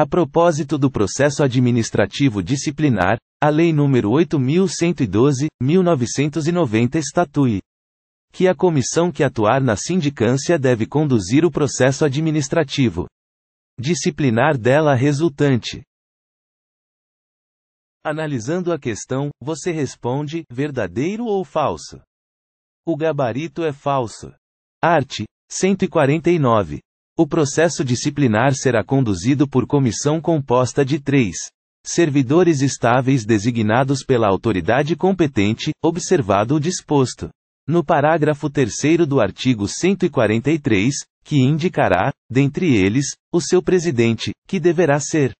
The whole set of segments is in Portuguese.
A propósito do processo administrativo disciplinar, a Lei nº 8112, 1990 estatui que a comissão que atuar na sindicância deve conduzir o processo administrativo disciplinar dela resultante. Analisando a questão, você responde: verdadeiro ou falso? O gabarito é falso. Art. 149. O processo disciplinar será conduzido por comissão composta de três servidores estáveis designados pela autoridade competente, observado o disposto no parágrafo 3 do artigo 143, que indicará, dentre eles, o seu presidente, que deverá ser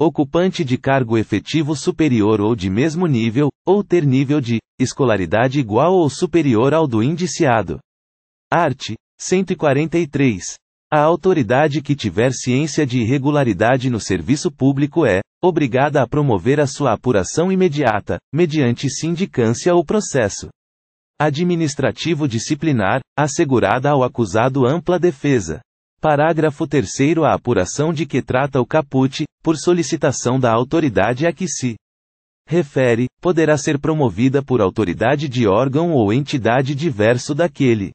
ocupante de cargo efetivo superior ou de mesmo nível, ou ter nível de escolaridade igual ou superior ao do indiciado. Art. 143. A autoridade que tiver ciência de irregularidade no serviço público é obrigada a promover a sua apuração imediata, mediante sindicância ou processo administrativo disciplinar, assegurada ao acusado ampla defesa. Parágrafo 3 A apuração de que trata o caput, por solicitação da autoridade a que se refere, poderá ser promovida por autoridade de órgão ou entidade diverso daquele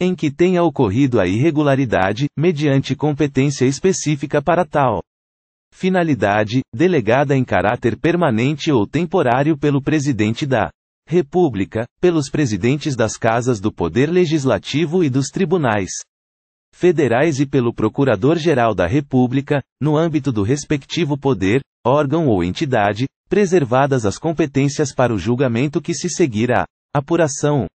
em que tenha ocorrido a irregularidade, mediante competência específica para tal finalidade, delegada em caráter permanente ou temporário pelo Presidente da República, pelos presidentes das casas do Poder Legislativo e dos tribunais federais e pelo Procurador-Geral da República, no âmbito do respectivo poder, órgão ou entidade, preservadas as competências para o julgamento que se seguirá. Apuração